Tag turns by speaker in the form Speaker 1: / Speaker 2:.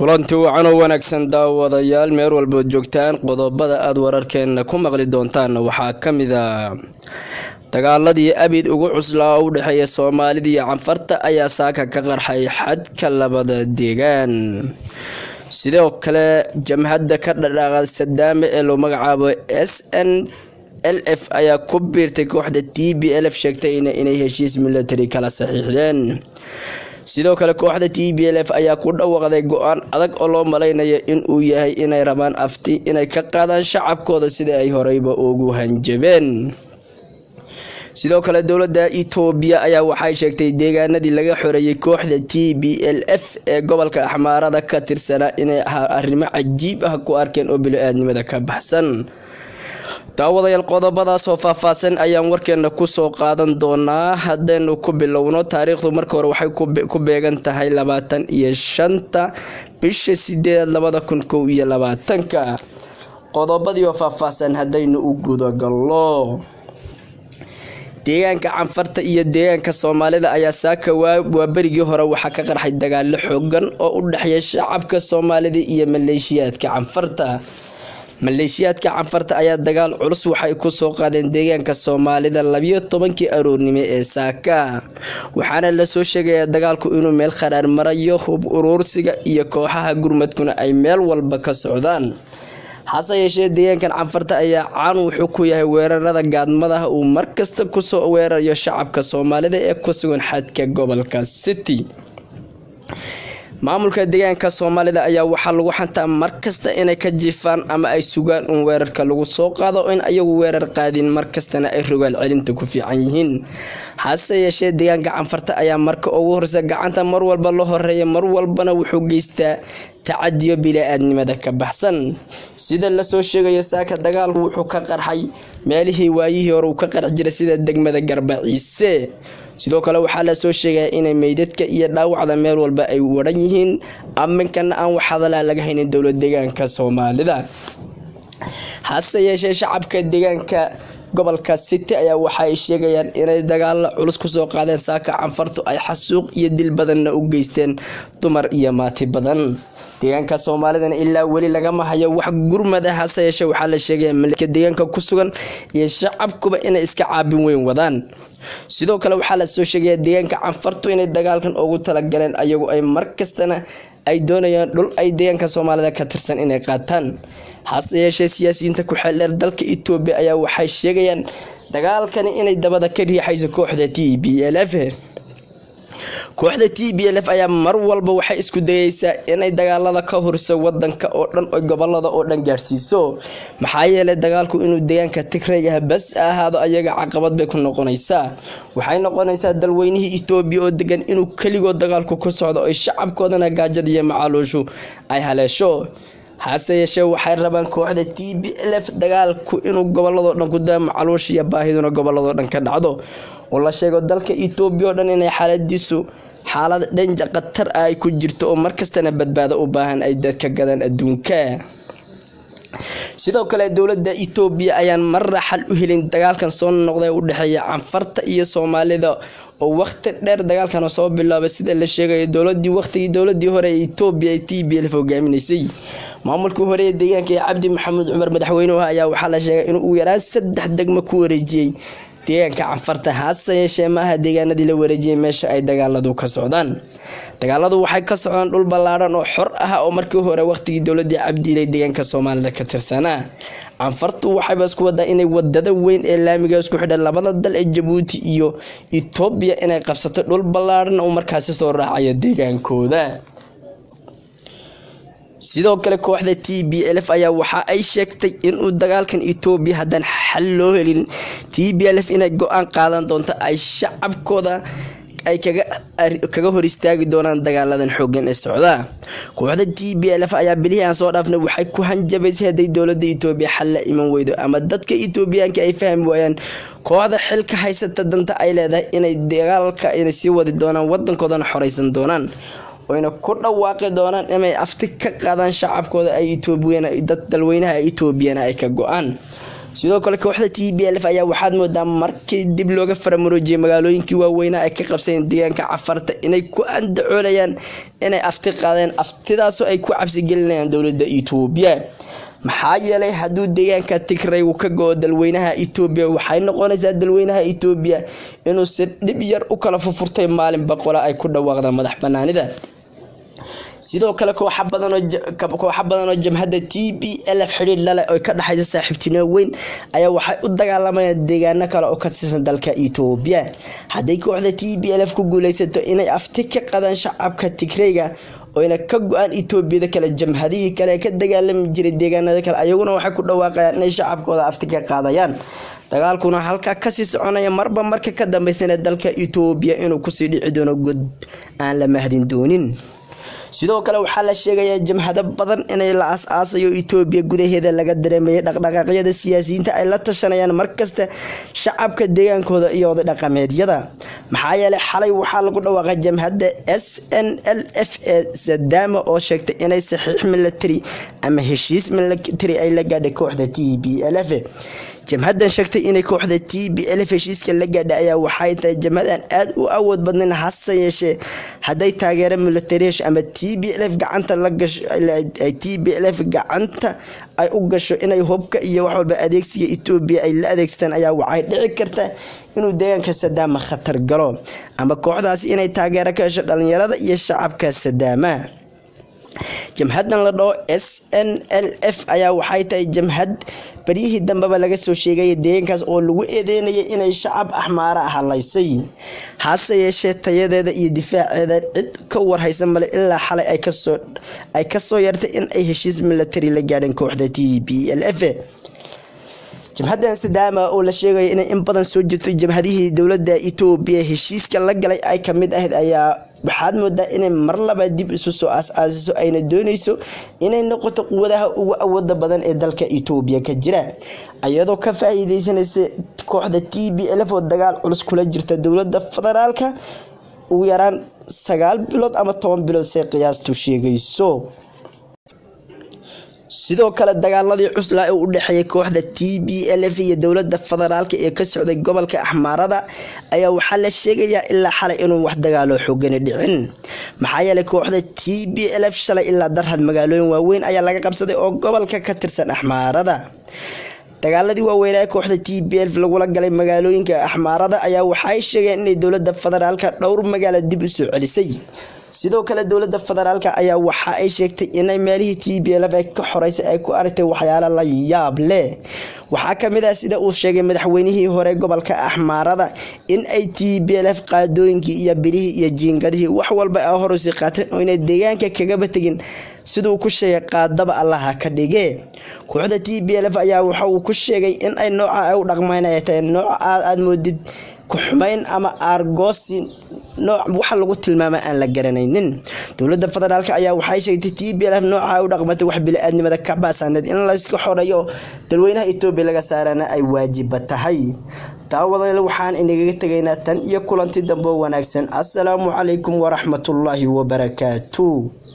Speaker 1: kulanti wacanoo wanaagsan daawadayaal meel walbood joogtaan qodobada aada wararkeenna ku maqli doontaan waxaa ka mid a ah. dagaaladii abid ugu cuslaa oo u dhexeeya soomaalida iyo canfarta ayaa saaka ka qarxay xadka labada deegaan sidoo kale jamhadda ka dhadhaaqa sadaame ee loo magacaabo s n l f ayaa ku biirtay kooxda t b l f sheegtayna inay heshiis militari kala saxiixdeen sidoo kale kooxda t b l f ayaa ku dhawaaqday go-aan adag oo loo malaynayo in uu yahay inay rabaan afti inay ka qaadaan shacabkooda sida ay horeyba ugu hanjabeen sidoo kale dowladda etoobiya ayaa waxay sheegtay deegaanadii laga xoreeyey kooxda t b l f ee gobolka axmaarada ka tirsanaa inay arrimo cajiib ah ku arkeen oo bilo-aadnimada ka baxsan daawadayaal qodobadaas qodobadaasoo faahfaahsan ayaan warkeena kusoo qaadan doonaa haddaynu ku bilowno taariikhdu marka hore waxay ku beegan tahay labaatan iyo shanta bisha sideedaad labada kun kow iyo labaatanka qodobadii oo faahfaahsan haddaynu u gudagallo deegaanka canfarta iyo deegaanka soomaalida ayaa saaka waaberigii hore waxaa ka qarxay dagaalo xoogan oo u dhexeeya shacabka soomaalida iyo maleeshiyaadka canfarta maleeshiyaadka canfarta ayaa dagaal culus waxay ku soo qaadeen deegaanka soomaalida labiyo tobankii aroornimo ee saaka waxaana lasoo sheegayaa dagaalku inuu meel kharaar marayo hub uruursiga iyo kooxaha gurmadkuna ay meel walba ka socdaan hase yeeshee deegaankan canfarta ayaa caan wuxuu ku yahay weerarada gaadmadaha uu markasta kusoo weerarayo shacabka soomaalida ee ku sugan xadka gobolka city maamulka deegaanka soomaalida ayaa waxaa lagu xantaa mar kasta inay ka jiifaan ama ay sugaan in weerarka lagu soo qaado in ayagu weerar qaadin mar kastana ay rogaal celinta ku fiican yihiin hase yeeshee deegaanka canfarta ayaa marka ugu horreysa gacanta mar walba la horeeya mar walbana wuxuu geystaa tacadiyo bilaa-aadnimada ka baxsan sida lasoo sheegayo saaka dagaalku wuxuu ka qarxay meelihii waayihii hore uu ka qarx jiray sida degmada garba ciise sidoo kale waxaa la soo sheegaya inay meydadka iyo dhaawacda meel walba ay waran yihiin ammankana aan wax hadalaa ah laga haynin dowlad deegaanka soomaalida hase yeeshee shacabka deegaanka gobolka city ayaa waxa ay sheegayaan inay dagaala culus kusoo qaadeen saaka canfartu ay xasuuq iyo dil badanna u geysteen dumar iyo maati badan deegaanka soomaalidana ilaa weli lagama hayo wax gurmad ah hase yeeshee waxaa la sheegaya malika deegaanka ku sugan iyo shacabkuba inay iska caabin weyn wadaan sidoo kale waxaa lasoo sheegaya deegaanka canfartu inay dagaalkan ugu talagaleen ayagu ay mar kastana ay doonayaan dhul ay deegaanka soomaalida ka tirsan inay qaataan hase yeeshee siyaasiyiinta ku-xeeldheer dalka itoobiya ayaa waxay sheegayaan dagaalkani inay dabada ka riixayso kooxda t b l f kooxda t b l f ayaa mar walba waxay isku dayeysaa inay dagaalada ka huriso wadanka oo dhan oo gobolada oo dhan gaarsiiso maxaa yeelay dagaalku inuu deegaanka tigrayah bas ahaado ayaga caqabad bay ku noqonaysaa waxay noqonaysaa dalweynihii itoobiya oo degan inuu keligood dagaalku ku socdo ay shacabkoodana gaajada iyo macaluushu ay haleesho hase yeeshee waxay rabaan kooxda t b lf dagaalku inuu goboladoo dhan ku daamo caluush iyo baahiduna gobolladoo dhan ka dhacdo oo la sheego dalka etoobiya oo dhan inay xaaladiisu xaalad dhanca khatar ah ay ku jirto oo markastana badbaado u baahan ay dadka gadaan adduunka sidoo kale dowladda etoobiya ayaan marra xal u helin dagaalkan soo noqday ee u dhexeeya canfarta iyo soomaalida oo wakhti dheer dagaalkan soo bilaabay sida la sheegay dowladii wakhtigii dowladii hore ee etoobiya ee t b lf hogaaminaysay maamulkii hore ee deegaanka ee cabdi maxamuud cumar madaxweyne ayaa waxaa la sheegay inuu ugu yaraan saddex degmo ku wareejiyey deegaanka canfarta haase yeeshee maaha deegaanadii la wareejiyay meesha ay dagaaladu ka socdaan dagaaladu waxay ka socdaan dhul ballaaran oo xor ah oo markii hore waqtigii dowladii cabdiilay deegaanka soomaalida ka tirsanaa canfartu waxayba isku wadaa inay wadada weyn ee laamiga isku xidha labada dal ee jabuuti iyo etoobiya inay qabsato dhul ballaadhan uu markaasi soo raacayo deegaankooda sidoo kale kooxda t b l f ayaa waxa ay sheegtay inuu dagaalkan etoobiya haddaan xal loo helin t b l f inay go-aan qaadan doonto ay shacabkooda ay kaga hor istaagi doonaan dagaaladan xooggan ee socda kooxda t b l f ayaa bilihii aan soo dhaafnay waxay ku hanjabaysay hadday dowlada itoobiya xal la iman weydo ama dadka itoobiyaanka ay fahmi waayaan kooxda xilka haysata danta ay leedahay inay dagaalka inay sii wadi doonaan wadankoodana xoreysan doonaan wayna ku dhawaaqi doonaan inay afti ka qaadaan shacabkooda ay etoobiyadad dalweynaha etoobiyana ay ka go-aan sidoo kale kooxda t b lf ayaa waxaad moodaa markii dib looga faramuroojiyay magaalooyinkii waaweynaha ay ka qabsadeen deegaanka cafarta inay ku andacoolayaan inay afti qaadeen aftidaasoo ay ku cabsigelinayaan dowladda etoobiya maxaa yeelay hadduu deegaanka tigray uu ka go-o dalweynaha etoobiya waxay noqonaysaa dalweynaha etoobiya inuu si dhib yar u kala furfurtay maalin boqola ay ku dhawaaqda madax banaanida sidoo kale kooxa badanoo jamhadda t b lf xidhiir lale oo ka dhexaysa saaxiibtinimo weyn ayaa waxay u dagaalamayaan deegaano kale oo ka tirsan dalka etoobiya hadday kooxda t b lf ku guuleysato inay afti ka qadaan shacabka tigreyga oyna ka go-aan etoobiyada kale jamhadihii kale ka dagaalami jiray deegaanada kale ayaguna waxay ku dhawaaqayaan inay shacabkooda afti ka qaadayaan dagaalkuna halkaa kasii soconaya marba marka ka dambeysana dalka etoobiya inuu kusii dhici doono god aan la mahdin doonin sidoo kale waxaa la sheegayaa jamhado badan inay la aas aasayo itoobiya gudaheeda laga dareemayay dhaqdhaqaaqyada siyaasiyiinta ay la tashanayaan markasta shacabka deegaankooda iyo oday dhaqameedyada maxaa yeelay xalay waxaa lagu dhawaaqay jamhadda s n l f ee sadaama oo sheegtay inay saxiix milatari ama heshiis milatari ay la gaadhay kooxda t b l f jabhadan sheegtay inay kooxda t b lf heshiiska la gaadha ayaa waxay tahay jamhadan aad u awood badnayn hase yeeshee hadday taageero militarish ama t b lf gacanta t b f gacanta ay u gasho inay hubka iyo wax walba adeegsiga etoobiya ay la adeegsataan ayaa waxay dhici karta inuu deegaanka sadaama khatar galo ama kooxdaasi inay taageero ka hesho dhalinyarada iyo shacabka sadaama jamhadan la dhaho s n l f ayaa waxay tahay jamhad baryihii dambeba laga soo sheegaya deegaankaas oo lagu eedeynaya inay shacab axmaara halaysay hase yeeshee tayadeeda iyo difaaceeda cid ka warhaysa male ilaa xalay ay kasoo yartay in ay heshiis milatari la gaadheen kooxda t b l f jabhadan sadaama oo la sheegayo inay in badan soo jirtay jabhadihii dowladda etoobiya heshiiska la galay ay kamid ahayd ayaa waxaad moodaa inay mar laba dib isu soo aas aasiso ayna doonayso inay noqoto quwadaha ugu awooda badan ee dalka etoobiya ka jira iyadoo ka faa-iideysanaysa kooxda t b lf oo dagaal culus kula jirta dowladda federaalka ugu yaraan sagaal bilood ama toban bilood say qiyaastu sheegayso sidoo kale dagaaladii cuslaa ee u dhexeeyay kooxda t b l f iyo dowlada federaalk ee ka socday gobolka axmaarada ayaa waxaa la sheegayaa ilaa xalay inuu wax dagaalo xoogani dhicin maxaa yeelay kooxda t b l f shalay ilaa darhad magaalooyin waaweyn ayaa laga qabsaday oo gobolka ka tirsan axmaarada dagaaladii waaweynaa ee kooxda t b l f lagula galay magaalooyinka axmaarada ayaa waxay sheegeen inay dowlada federaalka dhowr magaalo dib u soo celisay sidoo kale dowlada federaalk ayaa waxa ay sheegtay inay meelihii t b tblaba ka xoreysay ay ku aragtay waxyaalo la yaab leh waxaa kamid ah sida uu sheegay madaxweynihii hore gobolka axmaarada in ay t b tblf qaadooyinkii iyo bilihii iyo jiingadihii wax walba a horusi qaateen oo inay deegaanka kagaba tegin siduu ku sheegay qaadaba allaha ka dhige kooxda t b lf ayaa waxa uu ku sheegay in ay nooca u dhaqmayn ay aad aad moodid ku-xumayn ama aargoosi nooc waxa lagu tilmaama aan la garanaynin dowladda federaalk ayaa waxay sheegtay t b lf nooca u dhaqmatay wax bili-aadnimada ka baasaaneed in layska xoreeyo dalweynaha etoobiya laga saarana ay waajiba tahay taawadayl waxaan inagaga tegaynaa tan iyo kulanti dambo wanaagsan asalaamu calaykum waraxmatullaahi wabarakaatu